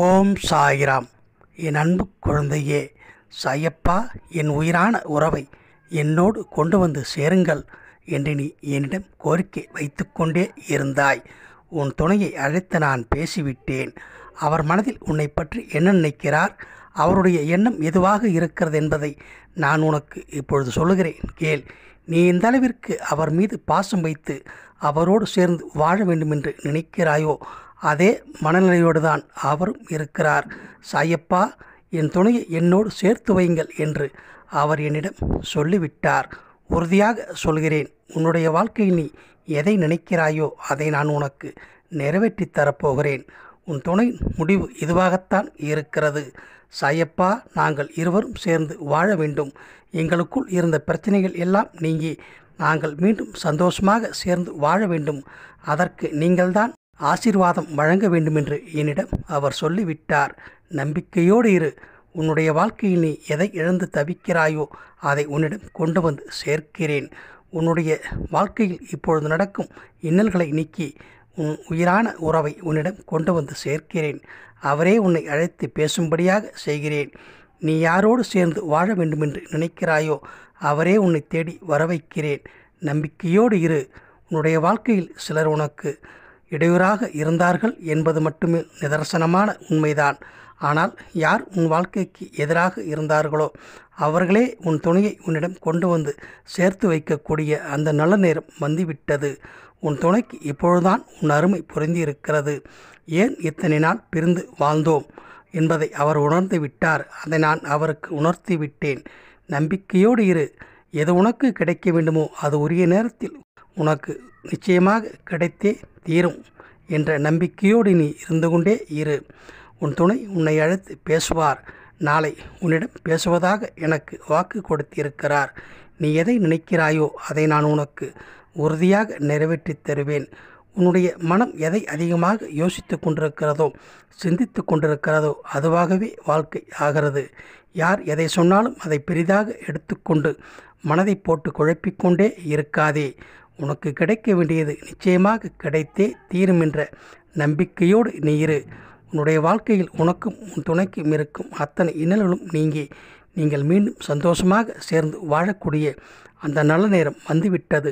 ஓம் சாயிராம் என் அன்பு குழந்தையே சாயப்பா என் உயிரான உறவை என்னோடு கொண்டு வந்து சேருங்கள் என்று நீ என்னிடம் கோரிக்கை வைத்துக்கொண்டே இருந்தாய் உன் துணையை அழைத்து நான் பேசிவிட்டேன் அவர் மனதில் உன்னை பற்றி என்ன நினைக்கிறார் அவருடைய எண்ணம் எதுவாக இருக்கிறது என்பதை நான் உனக்கு இப்பொழுது சொல்லுகிறேன் கேள் நீ இந்த அளவிற்கு அவர் மீது பாசம் வைத்து அவரோடு சேர்ந்து வாழ வேண்டுமென்று நினைக்கிறாயோ அதே மனநிலையோடு தான் அவரும் இருக்கிறார் சாயப்பா என் துணையை என்னோடு சேர்த்து வையுங்கள் என்று அவர் என்னிடம் சொல்லிவிட்டார் உறுதியாக சொல்கிறேன் உன்னுடைய வாழ்க்கை நீ எதை நினைக்கிறாயோ அதை நான் உனக்கு நிறைவேற்றி தரப்போகிறேன் உன் துணை முடிவு இதுவாகத்தான் இருக்கிறது சாயப்பா நாங்கள் இருவரும் சேர்ந்து வாழ வேண்டும் எங்களுக்குள் இருந்த பிரச்சனைகள் எல்லாம் நீங்கி நாங்கள் மீண்டும் சந்தோஷமாக சேர்ந்து வாழ வேண்டும் அதற்கு நீங்கள்தான் ஆசிர்வாதம் வழங்க வேண்டுமென்று என்னிடம் அவர் சொல்லிவிட்டார் நம்பிக்கையோடு இரு உன்னுடைய வாழ்க்கையில் நீ எதை இழந்து தவிக்கிறாயோ அதை உன்னிடம் கொண்டு வந்து சேர்க்கிறேன் உன்னுடைய வாழ்க்கையில் இப்பொழுது நடக்கும் இன்னல்களை நீக்கி உன் உயிரான உறவை உன்னிடம் கொண்டு வந்து சேர்க்கிறேன் அவரே உன்னை அழைத்து பேசும்படியாக செய்கிறேன் நீ யாரோடு சேர்ந்து வாழ வேண்டுமென்று நினைக்கிறாயோ அவரே உன்னை தேடி வரவைக்கிறேன் நம்பிக்கையோடு இரு உன்னுடைய வாழ்க்கையில் சிலர் உனக்கு இடையூறாக இருந்தார்கள் என்பது மட்டுமே நிதர்சனமான உண்மைதான் ஆனால் யார் உன் வாழ்க்கைக்கு எதிராக இருந்தார்களோ அவர்களே உன் துணையை உன்னிடம் கொண்டு வந்து சேர்த்து வைக்கக்கூடிய அந்த நல்ல நேரம் வந்துவிட்டது உன் துணைக்கு இப்பொழுதுதான் உன் அருமை புரிந்திருக்கிறது ஏன் இத்தனை நாள் பிரிந்து வாழ்ந்தோம் என்பதை அவர் உணர்ந்து விட்டார் அதை நான் அவருக்கு உணர்த்தி விட்டேன் நம்பிக்கையோடு இரு எது உனக்கு கிடைக்க வேண்டுமோ அது உரிய நேரத்தில் உனக்கு நிச்சயமாக கிடைத்தே தீரும் என்ற நம்பிக்கையோடு நீ இருந்து கொண்டே இரு உன் துணை உன்னை அழைத்து பேசுவார் நாளை உன்னிடம் பேசுவதாக எனக்கு வாக்கு கொடுத்திருக்கிறார் நீ எதை நினைக்கிறாயோ அதை நான் உனக்கு உறுதியாக நிறைவேற்றித் தருவேன் உன்னுடைய மனம் எதை அதிகமாக யோசித்து கொண்டிருக்கிறதோ சிந்தித்து கொண்டிருக்கிறதோ அதுவாகவே வாழ்க்கை ஆகிறது யார் எதை சொன்னாலும் அதை பெரிதாக எடுத்துக்கொண்டு மனதை போட்டு குழப்பிக்கொண்டே இருக்காதே உனக்கு கிடைக்க வேண்டியது நிச்சயமாக கிடைத்தே தீரும் என்ற நம்பிக்கையோடு நீ இரு உன்னுடைய வாழ்க்கையில் உனக்கும் உன் துணைக்கும் இருக்கும் அத்தனை இன்னல்களும் நீங்கி நீங்கள் மீண்டும் சந்தோஷமாக சேர்ந்து வாழக்கூடிய அந்த நல்ல நேரம் வந்துவிட்டது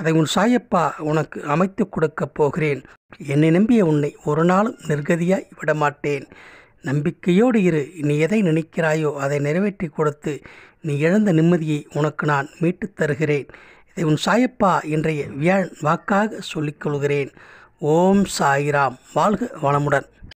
அதை உன் சாயப்பா உனக்கு அமைத்து கொடுக்கப் போகிறேன் என்னை நம்பிய உன்னை ஒரு நாளும் நிர்கதியாய் விடமாட்டேன் நம்பிக்கையோடு இரு நீ எதை நினைக்கிறாயோ அதை நிறைவேற்றி கொடுத்து நீ இழந்த நிம்மதியை உனக்கு நான் மீட்டுத் தருகிறேன் இதை உன் சாயப்பா இன்றைய வியாழ் வாக்காக சொல்லிக்கொள்கிறேன் ஓம் சாயிராம் வாழ்க வளமுடன்